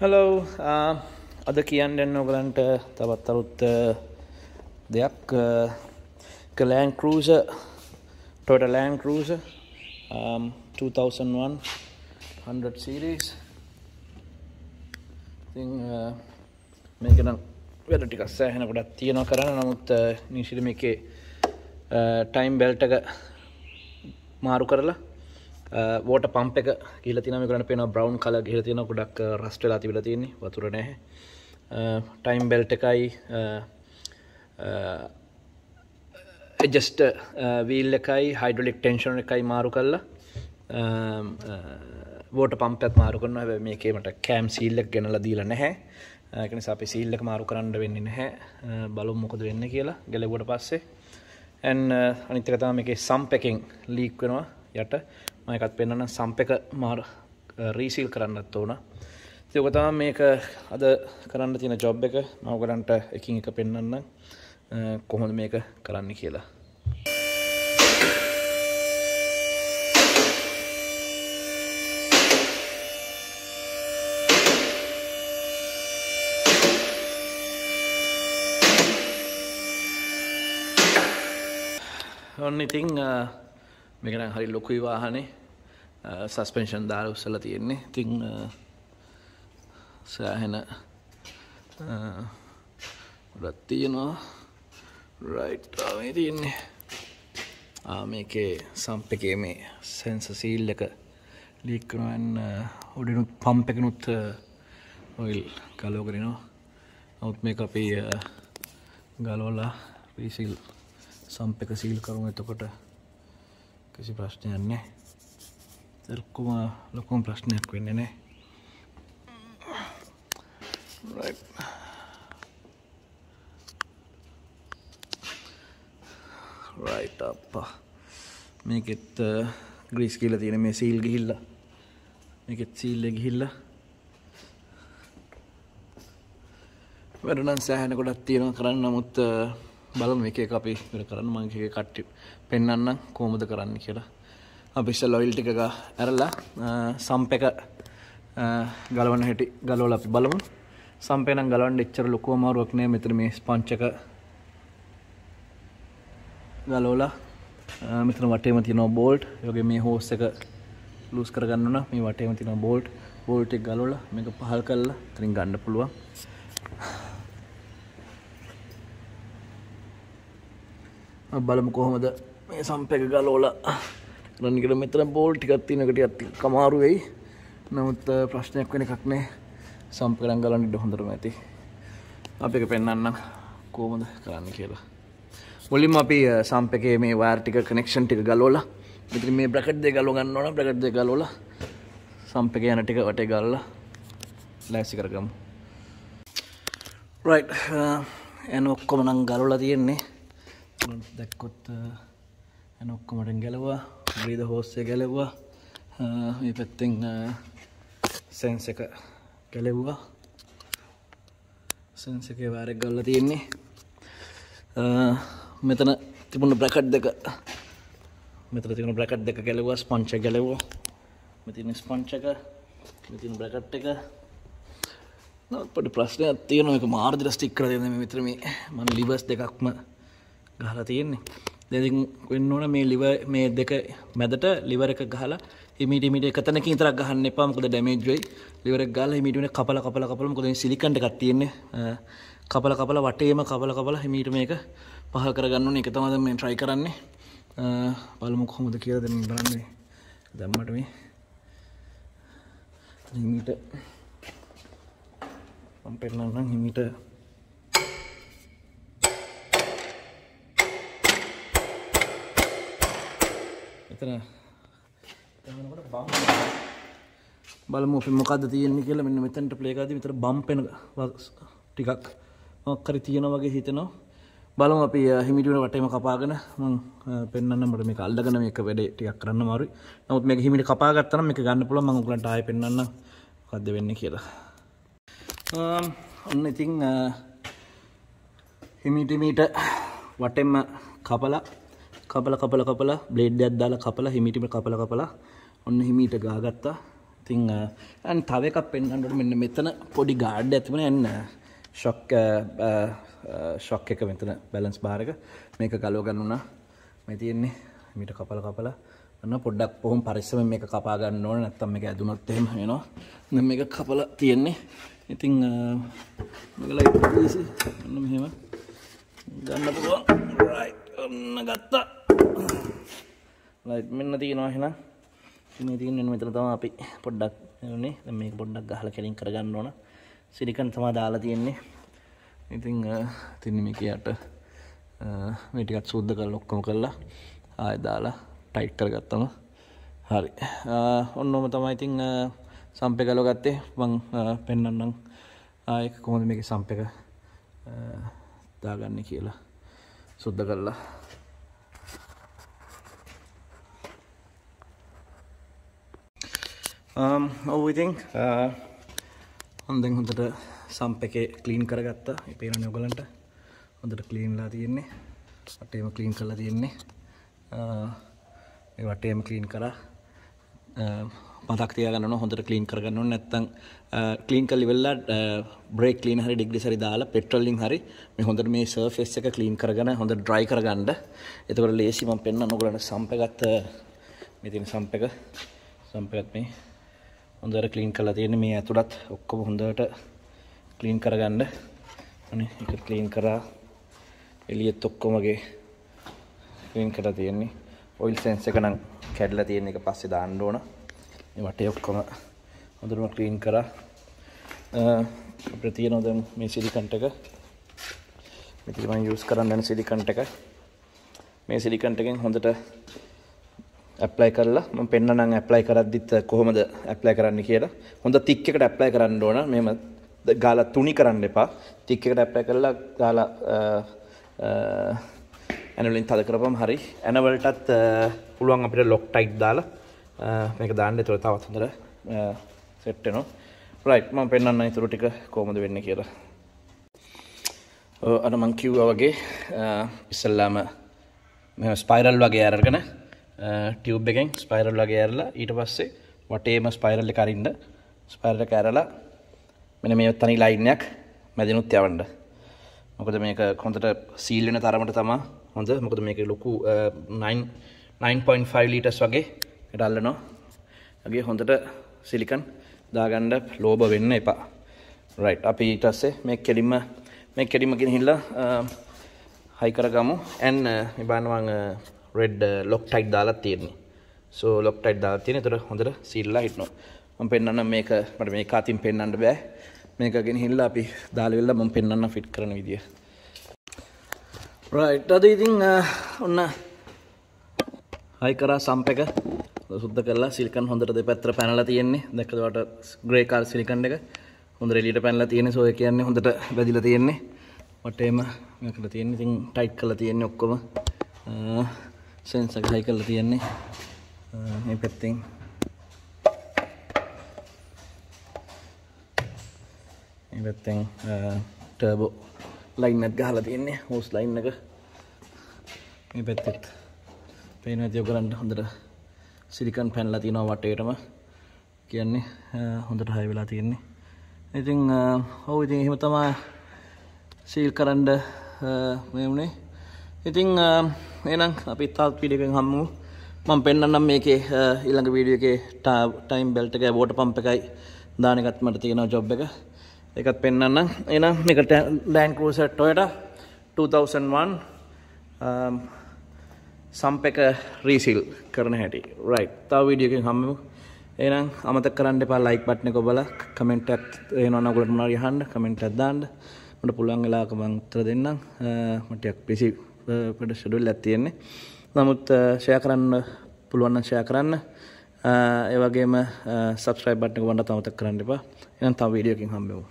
Hello අද කියන්නෙන් ඔගලන්ට තවත් අරුත් දෙයක් කලෑන් කරස ටොට ලෑන් කරස 2001 සීරීස් මේකනම් වැඩ ටිකක් සෑහෙන ගොඩක් තියෙනවා කරන්න නමුත් නිසිට මේ එකේ ටයිම් බෙල්ටක මාරු කරලා වෝට පම්ප එක කියල තින කරන පෙන බ්‍රවන්් කල හිල තියෙන ගොඩක් රස්ටලා තිබල තියන්නේ වතුර නැහැ ටයිම් බෙල්ට එකයි ජස්ට වීල් එකයි හයිඩලික් ටෙන්ෂන එකයි මාරු කල්ලා ෝට පම්පත් මාරුකරන මේකේමට කෑම් සීල්ලක් ගැනල දීල නැහැ එකන අපි සීල්ලක මාරු කරන්න වෙන්න නැහැ බලු මොකද වෙන්න කියලා ගැලවට පස්සේ ඇන් අනිතරතාම එක සම්පැකින් ලීක්වෙනවා යට මයකත් පෙන්න්න සම්පක මාර් රීසිල් කරන්නත් ඕන තියකතම මේක අද කරන්න තියෙන ජොබ් එක මවගරන්ට එකින් එක පෙන්න්න කොහොඳ මේක කරන්න කියලා ඔන්න ඉතිං මේකන හරි ලොකුයි වාහනේ සස්පෙන්ෂන් දාර උස්සල තියෙන්නේ තිං සෑහෙන ගොඩත් තියෙනවා රයිට්ාවේ තියෙන්නේ මේකේ සම්ප එකේ මේ සැන්ස සීල් එක ලීක්කනුවන් උඩනුත් පම්ප එකනුත් ඔයිල් ගලෝ කරනවා ඔත් මේ අපි ගලෝලා පිසිල් සම්ප එක සීල් කරුම එතකොට කිසි ප්‍රශ්නයන්නේ ලොක්කොම ලොකුම ප්‍රශ්නයක් වෙන්නේ නෑ රයිට් අප්පා මේකෙත් ග්‍රීස් කියල තියෙන මේ සීල් ගිහිල්ල මේකෙත් සීල්ල ගිහිල්ල වැඩනන් සෑහන ගොඩක් තියෙන කරන්න නමුත් බලම එක අපි වෙන කරන්න මංගේ කට්ටි පෙන්න්න කෝමද කරන්න කියලා අපිස්සල් ඔයිල් ටික ඇරලා සම්පක ගලවන හැටි ගලෝල අපි බලමු සම්පේනම් ගලවන්න එච්චර ලොකුව අමාරුවක් නෑ මෙතන මේ ස්පංච් එක ගලෝලා මෙතන වටේම තියෙනවා බෝල්ට් ඒ වගේ මේ හෝස් එක ලූස් කරගන්න ඕන මේ වටේම තියෙනවා බෝල්ට් බෝල්ට් එක ගලවලා මේක පහල් කරලා එතනින් ගන්න පුළුවන් බලමු කොහොමද මේ සම්පේක ගලෝලා රන්ගට මෙතර බෝල් ටිකත්තිනකට කමාරුවෙයි නමුත් ප්‍රශ්නයක් වෙන එකක් නෑ සම්පකරන් ගලන්න ඉඩ හොඳරම ඇති අප එක පෙන්න්නම් කෝමද කරන්න කියලා මුලින් අපි සම්පකේ මේ වාර්ටික කනෙක්ෂන් ටික ගලෝල ඉතින් මේ බ්‍රකට් දෙ ගලෝ ගන්න ඕන බ්‍රකට් දෙ ගලෝල සම්පක යන ටික වටේ ගල්ලා ලෑසි කරගමු රයිට් එන ඔක්කොම නම් ගලවලා තියෙන්නේ දැක්කොත් එන ඔක්කොමට ගැලවා බ්‍රීද හෝස්සය ගැලෙව්වා මේ පැත්තෙන් සැන්ස එක ගැලෙව්වා සැන්ස එක වාරක් ගල්ල තියෙන්නේ මෙතන තිබුණ බ්‍රකට් දෙක මෙතර තිබුණ බ්‍රකට් දෙක ගැලෙව්වා ස්පංච ගැලෙවෝ මෙතින ස්පංචක මෙතින බ්‍රකට් එක පට ප්‍රශ්නයක් තියන එක මාර්දිර ස්ටික්කර දෙන මිත්‍රම මන ලිබස් දෙකක්ම ගහලා තියෙන්නේ දෙන්න ඕන මේ ලිව මේ දෙක මැදට ලිවර එක ගහලා හිමීට මිට එකතනක ඉතරක් ගහන්න එපා මොකද ඩැමේජ් වෙයි ලිවර එක ගහලා හිමීට වෙන කපල කපල කපල මොකද මේ සිලිකන් එකක් තියෙන්නේ කපල කපල වටේම කපල කපල හිමීට මේක පහල් කරගන්න ඕනේ ඒක තමයි මම try කරන්නේ බලමු කොහොමද කියලා දැන් බලන්න දැම්මට මේ හිමීට මම පෙන්නන්නම් හිමීට එතන දානකොට බම්ප් බලමු අපි මොකද්ද තියෙන්නේ කියලා මෙන්න මෙතනට ප්ලේ කරද්දි මෙතන බම්ප් වෙන ටිකක් මොකක් හරි තියෙනවා වගේ හිතෙනවා බලමු අපි හිමිට වෙන වටේම කපාගෙන මම පෙන්වන්නම් මට මේක අල්ලගෙන මේක වැඩේ ටිකක් කරන්න අමාරුයි නමුත් මේක හිමිට කපා ගත්තා නම් මේක ගන්න පුළුවන් මම උගලන්ට ආයෙ පෙන්වන්නම් මොකද්ද වෙන්නේ කියලා ඔන්න ඉතින් හිමිට මීට වටෙන්ම කපලා කපල කපල කපල බ්ලේඩ්ඩයක් දාලා කපල හිමිටිම කපල කපලා ඔන්න හිමීට ගාගත්තා ඉතිං ඇන් තව එකක් පෙන්න්නට මෙන්න මෙතන පොඩි ගාඩ් ඇතිමන එන්න ශොක් ශොක් එක මෙතන බැලන්ස් භාරක මේක ගලෝ ගන්නුනා මෙතියෙන්නේ මිට කපල කපලා න්න පොඩ්ඩක් පොහොම පරිස්සම මේ කපාගන්න ඕන නැත්තම් එක ඇදුනොත් එහෙම වෙනවා මේක කපල තියෙන්නේ ඉතිං මගලා ඉන්න මෙහෙම ගන්න පුළුවන් ඔන්න ගත්තා ලයිට් මෙන්න තියෙනවා එහෙනම් මේ තියෙන මෙතන තමයි අපි පොඩ්ඩක් එන්නේ දැන් මේක පොඩ්ඩක් ගහලා කෙලින් කරගන්න ඕන සිලිකන් තමයි දාලා තියෙන්නේ ඉතින් තින්නේ මේක යට මේ ටිකක් සූද්ද කරලා ඔක්කොම කරලා ආයෙ දාලා ටයිට් කරගත්තම හරි ඔන්නෝම තමයි ඉතින් සම්පේ ගලව ගත්තේ මං පෙන්වන්නම් ආයෙ කොහොමද මේකේ සම්පේක දාගන්නේ කියලා සුද්ධ කරලා ඔවඉතින් හොඳෙන් හොඳට සම්පකේ කලීන් කරගත්තා පේන නියෝගලන්ට හොඳට කලීන්ලා තියෙන්නේ අටේම කලීන් කරලා තියෙන්නේ වටේම කලීන් කරා මතක් තියගන්න හොඳට කලීන් කරගන්න නැත්තං කලීන් කල් ඉවෙල්ලා බ්‍රේක් ලීන් හරි ඩිග්‍රි සරි දාලා පෙට්‍රල්ලින් හරි මේ හොඳට මේ සර්ෆස් එක කලීන් කරගන හොඳ ඩ්‍රයි කරගන්න එතකට ලේසිම පෙන්න්න නොගලට සම්පගත් මෙතින සම්පක සම්පගත් මේ හොඳර කලින් කලා තියෙන මේ ඇතුළත් ඔක්කොම හොඳට කලින් කරගන්න එක කලින් කරා එලියත් ඔක්කොමගේ කලින් කර තියෙන්නේ ඔයිල් සෙන්ස එක නම් කැඩලා තියෙන එක පස්සේ දාන්න ඕන මේ වටේ ඔක්කොම හොඳටම කලින් කරා අපිට තියෙනවා දැන් මේ සිලිකන්ට් එක මෙතන මම යූස් කරන්න යන සිලිකන්ට් එක මේ සිලිකන්ට් එකෙන් හොඳට ඇප්ලයි කරලා මම පෙන්නනම් ඇප්ලයි කරද්දිත් කොහොමද ඇප්ලයි කරන්න කියලා. හොඳ තික් එකට ඇප්ලයි කරන්න ඕන. මෙහෙම ගාලා තුනි කරන්න එපා. තික් එකට ඇප්ලයි කරලා ගාලා ඇන වලින් තද කරපුවම හරි. ඇන වලටත් පුළුවන් අපිට ලොක් ටයිට් දාලා මේක දාන්න. ඒතකොට තවත් හොඳට සෙට් වෙනවා. රයිට් මම පෙන්නන්න ඊටු ටික කොහොමද වෙන්නේ කියලා. අර මං කිව්වා වගේ ඉස්සල්ලාම මෙහෙම ස්පයිරල් වගේ අරගෙන ටියව් එකෙන් ස්පයිරල් වගේ ඇරලා ඊට පස්සේ වටේම ස්පයිරල් එක අරින්න ස්පයිරල් එක ඇරලා මෙන්න මේ තනි ලයින්යක් මැදිනුත් යවන්න මොකද මේක හොඳට සීල් වෙන තරමට තමා හොඳ මොකද මේක ලොකු 9.5 ලීටස් වගේ ඩල්ලනවා වගේ හොඳට සිලිකන් දාගන්න ලෝභ වෙන්න එපා රයිට් අපි ඊට පස්සේ මේ කෙලින්ම මේ කෙලින්ම ගෙනහිල්ලා හයි කරගමු ඇන් මේ බලනවා රෙඩ් ලොක්ටයිට් uh, දාලා තියෙන්නේ සෝ ලොක්ටයිට් දාලා තියෙන තොර හොඳට සිල්ලා හිටනවා ම පෙන්න්න මේක මට මේ කාතින් පෙන්න්නට බෑ මේකගෙන හිල්ලා අපි දාලවෙල්ලා මම පෙන්න්න ෆිට් කරන විදිිය රයිට් අද ඉතිං uh, ඔන්න හයිකරා සම්පක සුද්ද කරලා සිල්කන් හොඳට දෙපැත්‍ර පැනලා තියෙන්නේ දැකදවට ග්‍රේකාල් සිලිකන්ඩ එක හොඳ එලිට පැනලා තියෙන සෝය කියන්නේ හොඳට වැදිලා තියෙන්නේ වටේම මේකට තියෙන්නේ ඉතින් ටයිට් කරලා තියෙන්නේ ඔක්කොම uh, සෙන්සර් හයි කරලා තියෙන්නේ මේ පැත්තෙන් මේ පැත්තෙන් ටර්බෝ ලයින් එකක් ගහලා තියෙන්නේ හෝස් ලයින් එක මේ පැත්තෙත් පේන විදිය ඔයගලන්ට හොඳට සිලිකන් පැනලා තියෙනවා වටේටම කියන්නේ හොඳට හය වෙලා තියෙන්නේ ඉතින් ඔව් ඉතින් එහෙම තමයි සීල් කරන්න මේ වුණේ ඉතිං එනම් අපි තාත් පිඩිකෙන් හම්මු මං පෙන්න්නම් මේකේ ඉළඟ වීඩියගේ ටයිම් බෙල්ටක බෝට පම්ප එකයි දානකත්මට තියෙන ජොබ් එක එකත් පෙන්න්න එනම් එකට ලෑන් කරසට්ටොයට 2001 සම්පක රීසිල් කරන හැටි රයි තාව වීඩියකින් හම්මු එනම් අමත කරන්න එපා ලයික් පට්න කොබල කමෙන්ටත් ඒනොනගොලට මනරි හන්ඩ කමෙන්ට් අදදාන්ඩ මට පුළුවන් වෙලාක මංත්‍ර දෙන්නම් මටයක් පිසිී පට ෂෙඩුල් ඇතියෙන්නේ නමුත් ෂය කරන්න පුළුවන්න ෂය කරන්න ඒවගේම සබස්්‍රයිබ්ට්ක වන්න තමත කරන්න එපා එනම් තව වීඩියකින් හම්බෙවූ